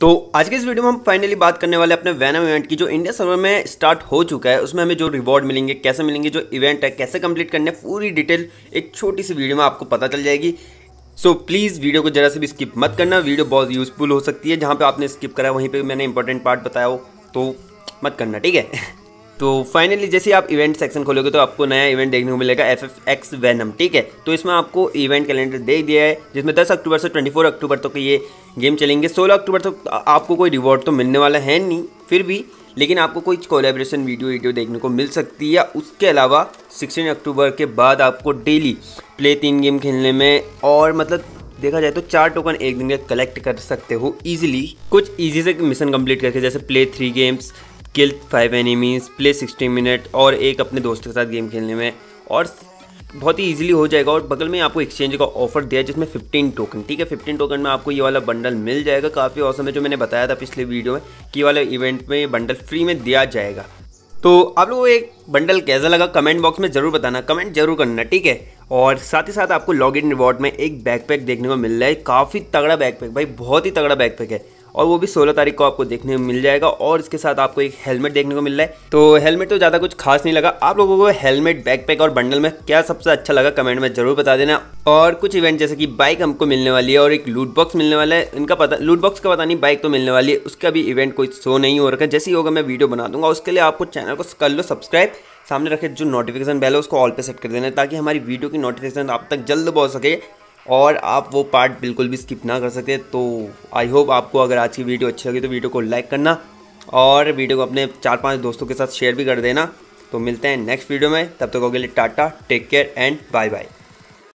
तो आज के इस वीडियो में हम फाइनली बात करने वाले अपने वैनम इवेंट की जो इंडिया सर्वर में स्टार्ट हो चुका है उसमें हमें जो रिवॉर्ड मिलेंगे कैसे मिलेंगे जो इवेंट है कैसे कंप्लीट करने पूरी डिटेल एक छोटी सी वीडियो में आपको पता चल जाएगी सो so, प्लीज़ वीडियो को जरा से भी स्किप मत करना वीडियो बहुत यूज़फुल हो सकती है जहाँ पर आपने स्किप करा वहीं पर मैंने इंपॉर्टेंट पार्ट बताया हो तो मत करना ठीक है तो फाइनली जैसे आप इवेंट सेक्शन खोलोगे तो आपको नया इवेंट देखने को मिलेगा एफ एफ एक्स वैनम ठीक है तो इसमें आपको इवेंट कैलेंडर दे दिया है जिसमें 10 अक्टूबर से 24 अक्टूबर तक तो ये गेम चलेंगे 16 अक्टूबर तक तो आपको कोई रिवॉर्ड तो मिलने वाला है नहीं फिर भी लेकिन आपको कोई कोलेब्रेशन वीडियो वीडियो देखने को मिल सकती है उसके अलावा सिक्सटीन अक्टूबर के बाद आपको डेली प्ले तीन गेम खेलने में और मतलब देखा जाए तो चार टोकन एक दिन में कलेक्ट कर सकते हो इजीली कुछ इजी से मिशन कंप्लीट करके जैसे play three games kill five enemies play sixty minute और एक अपने दोस्त के साथ गेम खेलने में और बहुत ही इजीली हो जाएगा और बगल में आपको एक्सचेंज का ऑफर दिया है जिसमें फ़िफ्टीन टोकन ठीक है फिफ्टीन टोकन में आपको ये वाला बंडल मिल जाएगा काफ़ी औसम है जो मैंने बताया था पिछले वीडियो में कि वाला इवेंट में ये बंडल फ्री में दिया जाएगा तो आप लोगों को एक बंडल कैसा लगा कमेंट बॉक्स में ज़रूर बताना कमेंट जरूर करना ठीक है और साथ ही साथ आपको लॉग इन रिवॉर्ड में एक बैकपैक देखने को मिल रहा है काफ़ी तगड़ा बैकपैक भाई बहुत ही तगड़ा बैकपैक है और वो भी सोलह तारीख को आपको देखने को मिल जाएगा और इसके साथ आपको एक हेलमेट देखने को मिल रहा है तो हेलमेट तो ज़्यादा कुछ खास नहीं लगा आप लोगों को हेलमेट बैकपैक और बंडल में क्या सबसे अच्छा लगा कमेंट में जरूर बता देना और कुछ इवेंट जैसे कि बाइक हमको मिलने वाली है और एक लूट बॉक्स मिलने वाला है इनका पता लूट बॉक्स का पता नहीं बाइक तो मिलने वाली है उसका भी इवेंट कोई शो नहीं हो रखा है जैसे ही होगा मैं वीडियो बना दूंगा उसके लिए आपको चैनल को कर लो सब्सक्राइब सामने रखे जो नोटिफिकेशन बेल है उसको ऑल पे सेट कर देना है ताकि हमारी वीडियो की नोटिफिकेशन आप तक जल्द पहुँच सके और आप वो पार्ट बिल्कुल भी स्किप ना कर सकते तो आई होप आपको अगर आज की वीडियो अच्छी लगी तो वीडियो को लाइक करना और वीडियो को अपने चार पांच दोस्तों के साथ शेयर भी कर देना तो मिलते हैं नेक्स्ट वीडियो में तब तक तो के tata take care and bye bye